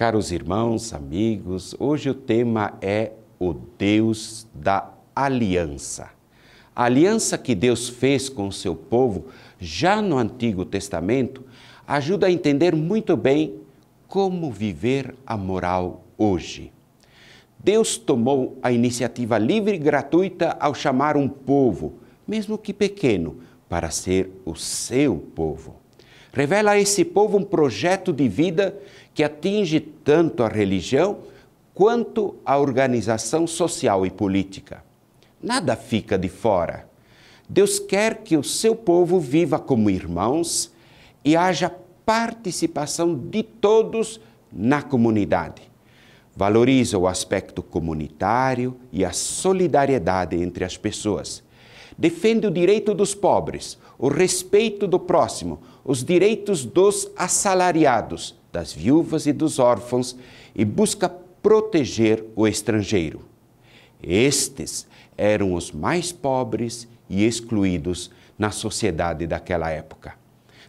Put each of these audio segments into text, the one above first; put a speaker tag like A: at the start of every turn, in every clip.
A: Caros irmãos, amigos, hoje o tema é o Deus da aliança. A aliança que Deus fez com o seu povo já no Antigo Testamento ajuda a entender muito bem como viver a moral hoje. Deus tomou a iniciativa livre e gratuita ao chamar um povo, mesmo que pequeno, para ser o seu povo. Revela a esse povo um projeto de vida que atinge tanto a religião quanto a organização social e política. Nada fica de fora. Deus quer que o seu povo viva como irmãos e haja participação de todos na comunidade. Valoriza o aspecto comunitário e a solidariedade entre as pessoas defende o direito dos pobres, o respeito do próximo, os direitos dos assalariados, das viúvas e dos órfãos e busca proteger o estrangeiro. Estes eram os mais pobres e excluídos na sociedade daquela época.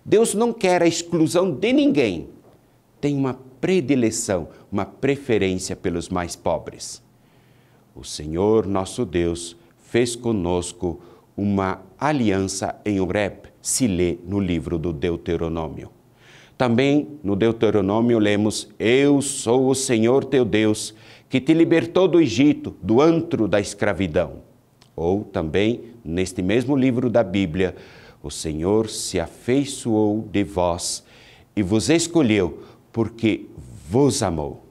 A: Deus não quer a exclusão de ninguém. Tem uma predileção, uma preferência pelos mais pobres. O Senhor nosso Deus fez conosco uma aliança em Oreb, se lê no livro do Deuteronômio. Também no Deuteronômio lemos: Eu sou o Senhor teu Deus, que te libertou do Egito, do antro da escravidão. Ou também, neste mesmo livro da Bíblia, o Senhor se afeiçoou de vós e vos escolheu, porque vos amou.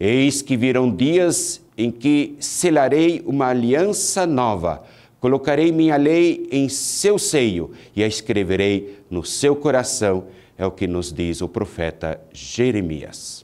A: Eis que virão dias em que selarei uma aliança nova Colocarei minha lei em seu seio e a escreverei no seu coração, é o que nos diz o profeta Jeremias.